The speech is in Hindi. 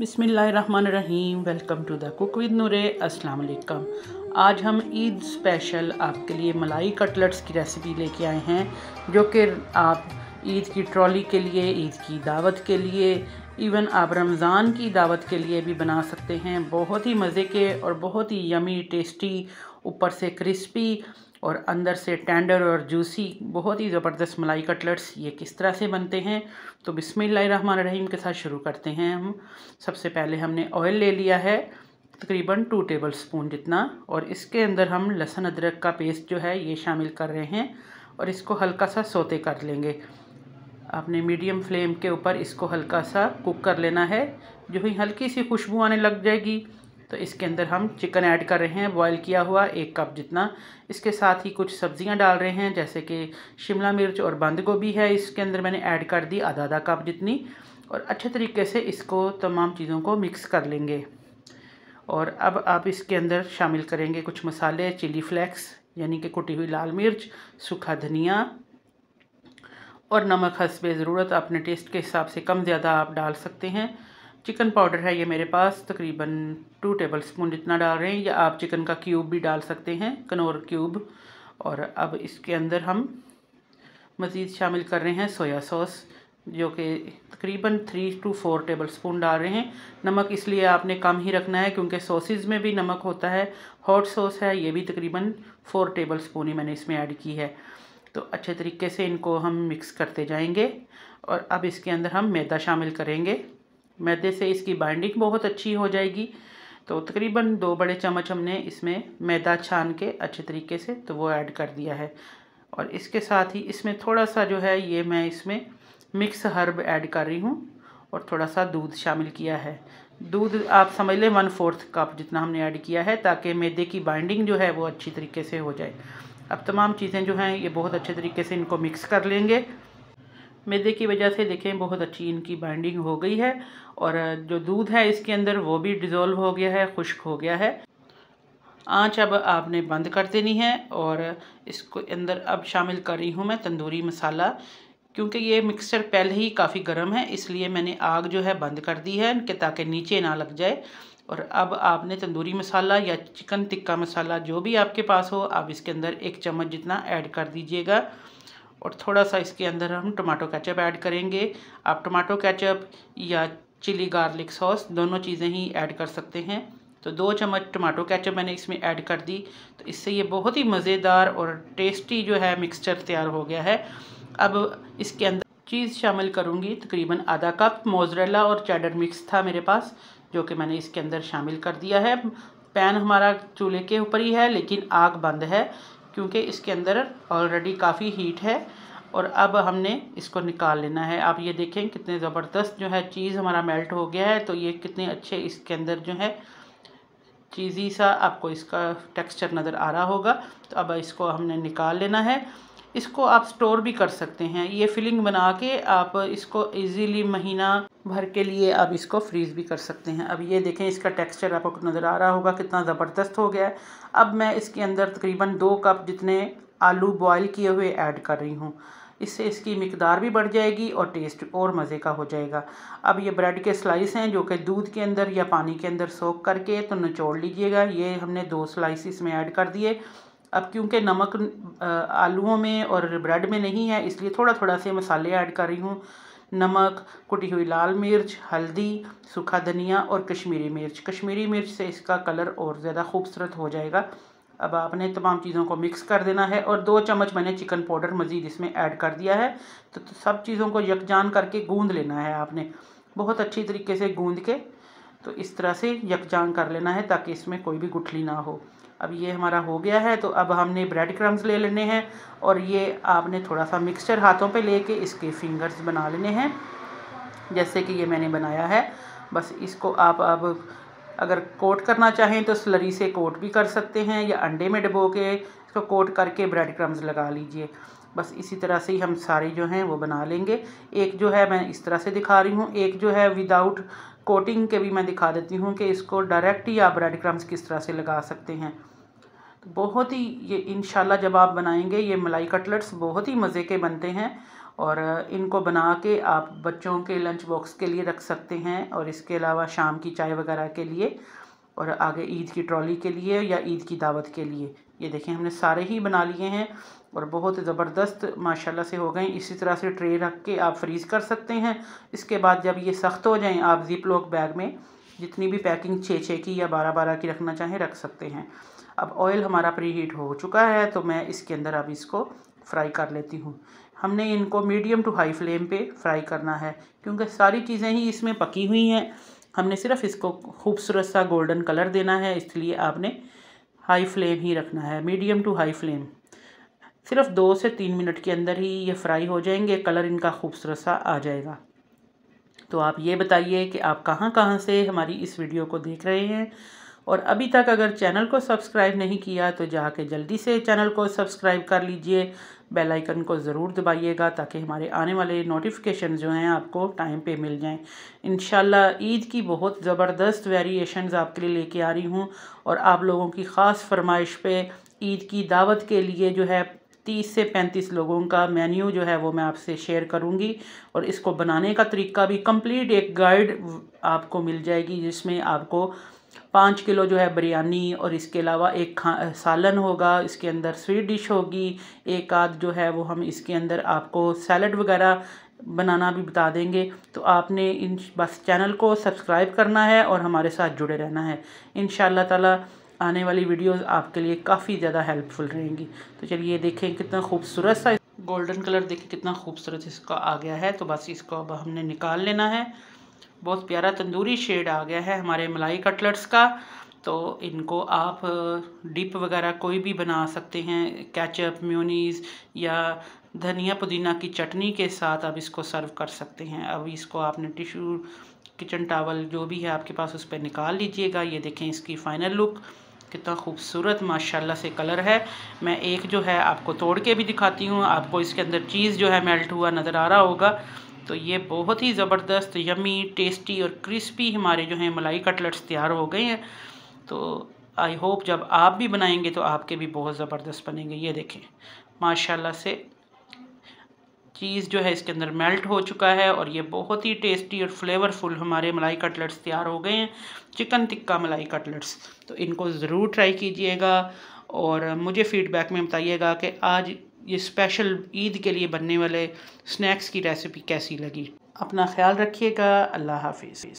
बिसमीम welcome to the cook with Noore अस्सलाम वालेकुम आज हम ईद स्पेशल आपके लिए मलाई कटलेट्स की रेसिपी लेके आए हैं जो कि आप ईद की ट्रॉली के लिए ईद की दावत के लिए इवन आप रमज़ान की दावत के लिए भी बना सकते हैं बहुत ही मज़े के और बहुत ही यमी टेस्टी ऊपर से क्रिस्पी और अंदर से टेंडर और जूसी बहुत ही ज़बरदस्त मलाई कटलेट्स ये किस तरह से बनते हैं तो बिसमीम के साथ शुरू करते हैं हम सबसे पहले हमने ऑयल ले लिया है तकरीबन टू टेबल स्पून जितना और इसके अंदर हम लहसुन अदरक का पेस्ट जो है ये शामिल कर रहे हैं और इसको हल्का सा सोते कर लेंगे आपने मीडियम फ्लेम के ऊपर इसको हल्का सा कुक कर लेना है जो ही हल्की सी खुशबू आने लग जाएगी तो इसके अंदर हम चिकन ऐड कर रहे हैं बॉईल किया हुआ एक कप जितना इसके साथ ही कुछ सब्जियां डाल रहे हैं जैसे कि शिमला मिर्च और बंद गोभी है इसके अंदर मैंने ऐड कर दी आधा आधा कप जितनी और अच्छे तरीके से इसको तमाम चीज़ों को मिक्स कर लेंगे और अब आप इसके अंदर शामिल करेंगे कुछ मसाले चिली फ्लैक्स यानी कि कुटी हुई लाल मिर्च सूखा धनिया और नमक हंसबे ज़रूरत अपने टेस्ट के हिसाब से कम ज़्यादा आप डाल सकते हैं चिकन पाउडर है ये मेरे पास तकरीबन टू टेबल स्पून जितना डाल रहे हैं या आप चिकन का क्यूब भी डाल सकते हैं कनोर क्यूब और अब इसके अंदर हम मज़ीद शामिल कर रहे हैं सोया सॉस जो कि तकरीबन three to four tablespoon डाल रहे हैं नमक इसलिए आपने कम ही रखना है क्योंकि सॉसेज में भी नमक होता है हॉट सॉस है ये भी तकरीबन फ़ोर टेबल स्पून ही मैंने इसमें ऐड की है तो अच्छे तरीके से इनको हम मिक्स करते जाएंगे और अब इसके अंदर हम मैदा शामिल करेंगे मैदे से इसकी बाइंडिंग बहुत अच्छी हो जाएगी तो तकरीबन दो बड़े चम्मच हमने इसमें मैदा छान के अच्छे तरीके से तो वो ऐड कर दिया है और इसके साथ ही इसमें थोड़ा सा जो है ये मैं इसमें मिक्स हर्ब ऐड कर रही हूँ और थोड़ा सा दूध शामिल किया है दूध आप समझ लें वन फोर्थ कप जितना हमने ऐड किया है ताकि मैदे की बाइंडिंग जो है वो अच्छी तरीके से हो जाए अब तमाम चीज़ें जो हैं ये बहुत अच्छे तरीके से इनको मिक्स कर लेंगे मैदे की वजह से देखें बहुत अच्छी इनकी बाइंडिंग हो गई है और जो दूध है इसके अंदर वो भी डिज़ोल्व हो गया है खुश्क हो गया है आंच अब आपने बंद कर देनी है और इसको अंदर अब शामिल कर रही हूँ मैं तंदूरी मसाला क्योंकि ये मिक्सचर पहले ही काफ़ी गर्म है इसलिए मैंने आग जो है बंद कर दी है कि ताकि नीचे ना लग जाए और अब आपने तंदूरी मसाला या चिकन टिक्का मसाला जो भी आपके पास हो आप इसके अंदर एक चम्मच जितना ऐड कर दीजिएगा और थोड़ा सा इसके अंदर हम टमाटो कैचअप ऐड करेंगे आप टमाटो कैचअप या चिली गार्लिक सॉस दोनों चीज़ें ही ऐड कर सकते हैं तो दो चम्मच टमाटो कैचअप मैंने इसमें ऐड कर दी तो इससे ये बहुत ही मज़ेदार और टेस्टी जो है मिक्सचर तैयार हो गया है अब इसके अंदर चीज़ शामिल करूँगी तकरीबन आधा कप मोजरेला और चैडर मिक्स था मेरे पास जो कि मैंने इसके अंदर शामिल कर दिया है पैन हमारा चूल्हे के ऊपर ही है लेकिन आग बंद है क्योंकि इसके अंदर ऑलरेडी काफ़ी हीट है और अब हमने इसको निकाल लेना है आप ये देखें कितने ज़बरदस्त जो है चीज़ हमारा मेल्ट हो गया है तो ये कितने अच्छे इसके अंदर जो है चीज़ी सा आपको इसका टेक्सचर नज़र आ रहा होगा तो अब इसको हमने निकाल लेना है इसको आप स्टोर भी कर सकते हैं ये फिलिंग बना के आप इसको इजीली महीना भर के लिए आप इसको फ्रीज़ भी कर सकते हैं अब ये देखें इसका टेक्सचर आपको नज़र आ रहा होगा कितना ज़बरदस्त हो गया है अब मैं इसके अंदर तकरीबन दो कप जितने आलू बॉयल किए हुए ऐड कर रही हूँ इससे इसकी मकदार भी बढ़ जाएगी और टेस्ट और मज़े का हो जाएगा अब ये ब्रेड के स्लाइस हैं जो कि दूध के अंदर या पानी के अंदर सोख करके तो निचोड़ लीजिएगा ये हमने दो स्लाइस इसमें ऐड कर दिए अब क्योंकि नमक आलूओं में और ब्रेड में नहीं है इसलिए थोड़ा थोड़ा से मसाले ऐड कर रही हूँ नमक कुटी हुई लाल मिर्च हल्दी सूखा धनिया और कश्मीरी मिर्च कश्मीरी मिर्च से इसका कलर और ज़्यादा खूबसूरत हो जाएगा अब आपने तमाम चीज़ों को मिक्स कर देना है और दो चम्मच मैंने चिकन पाउडर मज़ीद इसमें ऐड कर दिया है तो, तो सब चीज़ों को यकजान करके गूंद लेना है आपने बहुत अच्छी तरीके से गूंद के तो इस तरह से यकजान कर लेना है ताकि इसमें कोई भी गुठली ना हो अब ये हमारा हो गया है तो अब हमने ब्रेड क्रम्स ले लेने हैं और ये आपने थोड़ा सा मिक्सचर हाथों पे लेके इसके फिंगर्स बना लेने हैं जैसे कि ये मैंने बनाया है बस इसको आप अब अगर कोट करना चाहें तो स्लरी से कोट भी कर सकते हैं या अंडे में डबो के इसको कोट करके ब्रेड क्रम्स लगा लीजिए बस इसी तरह से ही हम सारे जो हैं वो बना लेंगे एक जो है मैं इस तरह से दिखा रही हूँ एक जो है विदाउट कोटिंग के भी मैं दिखा देती हूँ कि इसको डायरेक्ट ही आप ब्रेड क्रम्स किस तरह से लगा सकते हैं तो बहुत ही ये इन जब आप बनाएंगे ये मलाई कटलेट्स बहुत ही मज़े के बनते हैं और इनको बना के आप बच्चों के लंच बॉक्स के लिए रख सकते हैं और इसके अलावा शाम की चाय वगैरह के लिए और आगे ईद की ट्रॉली के लिए या ईद की दावत के लिए ये देखें हमने सारे ही बना लिए हैं और बहुत ज़बरदस्त माशाल्लाह से हो गए इसी तरह से ट्रे रख के आप फ्रीज़ कर सकते हैं इसके बाद जब ये सख्त हो जाएं आप ज़िप लॉक बैग में जितनी भी पैकिंग छः छः की या बारह बारह की रखना चाहें रख सकते हैं अब ऑयल हमारा प्री हीट हो चुका है तो मैं इसके अंदर अब इसको फ्राई कर लेती हूँ हमने इनको मीडियम टू हाई फ्लेम पे फ्राई करना है क्योंकि सारी चीज़ें ही इसमें पकी हुई हैं हमने सिर्फ इसको खूबसूरत सा गोल्डन कलर देना है इसलिए आपने हाई फ्लेम ही रखना है मीडियम टू हाई फ्लेम सिर्फ दो से तीन मिनट के अंदर ही ये फ्राई हो जाएंगे कलर इनका खूबसूरत सा आ जाएगा तो आप ये बताइए कि आप कहाँ कहाँ से हमारी इस वीडियो को देख रहे हैं और अभी तक अगर चैनल को सब्सक्राइब नहीं किया तो जाके जल्दी से चैनल को सब्सक्राइब कर लीजिए बेल आइकन को ज़रूर दबाइएगा ताकि हमारे आने वाले नोटिफिकेशन जो हैं आपको टाइम पे मिल जाएं इन ईद की बहुत ज़बरदस्त वेरिएशंस आपके लिए लेके आ रही हूँ और आप लोगों की ख़ास फरमाइश पे ईद की दावत के लिए जो है तीस से पैंतीस लोगों का मेन्यू जो है वो मैं आपसे शेयर करूँगी और इसको बनाने का तरीका भी कंप्लीट एक गाइड आपको मिल जाएगी जिसमें आपको पाँच किलो जो है बिरयानी और इसके अलावा एक खा सालन होगा इसके अंदर स्वीट डिश होगी एक आध जो है वो हम इसके अंदर आपको सैलड वगैरह बनाना भी बता देंगे तो आपने इन बस चैनल को सब्सक्राइब करना है और हमारे साथ जुड़े रहना है इन ताला आने वाली वीडियोस आपके लिए काफ़ी ज़्यादा हेल्पफुल रहेंगी तो चलिए देखें कितना खूबसूरत सा गोल्डन कलर देखिए कितना खूबसूरत इसका आ गया है तो बस इसको अब हमने निकाल लेना है बहुत प्यारा तंदूरी शेड आ गया है हमारे मलाई कटलेट्स का तो इनको आप डिप वगैरह कोई भी बना सकते हैं कैचअप म्यूनीस या धनिया पुदीना की चटनी के साथ आप इसको सर्व कर सकते हैं अब इसको आपने टिशू किचन टावल जो भी है आपके पास उस पर निकाल लीजिएगा ये देखें इसकी फ़ाइनल लुक कितना खूबसूरत माशाल्लाह से कलर है मैं एक जो है आपको तोड़ के भी दिखाती हूँ आपको इसके अंदर चीज़ जो है मेल्ट हुआ नज़र आ रहा होगा तो ये बहुत ही ज़बरदस्त यमी टेस्टी और क्रिस्पी हमारे जो हैं मलाई कटलेट्स तैयार हो गए हैं तो आई होप जब आप भी बनाएंगे तो आपके भी बहुत ज़बरदस्त बनेंगे ये देखें माशाल्लाह से चीज़ जो है इसके अंदर मेल्ट हो चुका है और ये बहुत ही टेस्टी और फ्लेवरफुल हमारे मलाई कटलेट्स तैयार हो गए हैं चिकन टिक्का मलाई कटलेट्स तो इनको ज़रूर ट्राई कीजिएगा और मुझे फ़ीडबैक में बताइएगा कि आज ये स्पेशल ईद के लिए बनने वाले स्नैक्स की रेसिपी कैसी लगी अपना ख्याल रखिएगा अल्लाह हाफिज़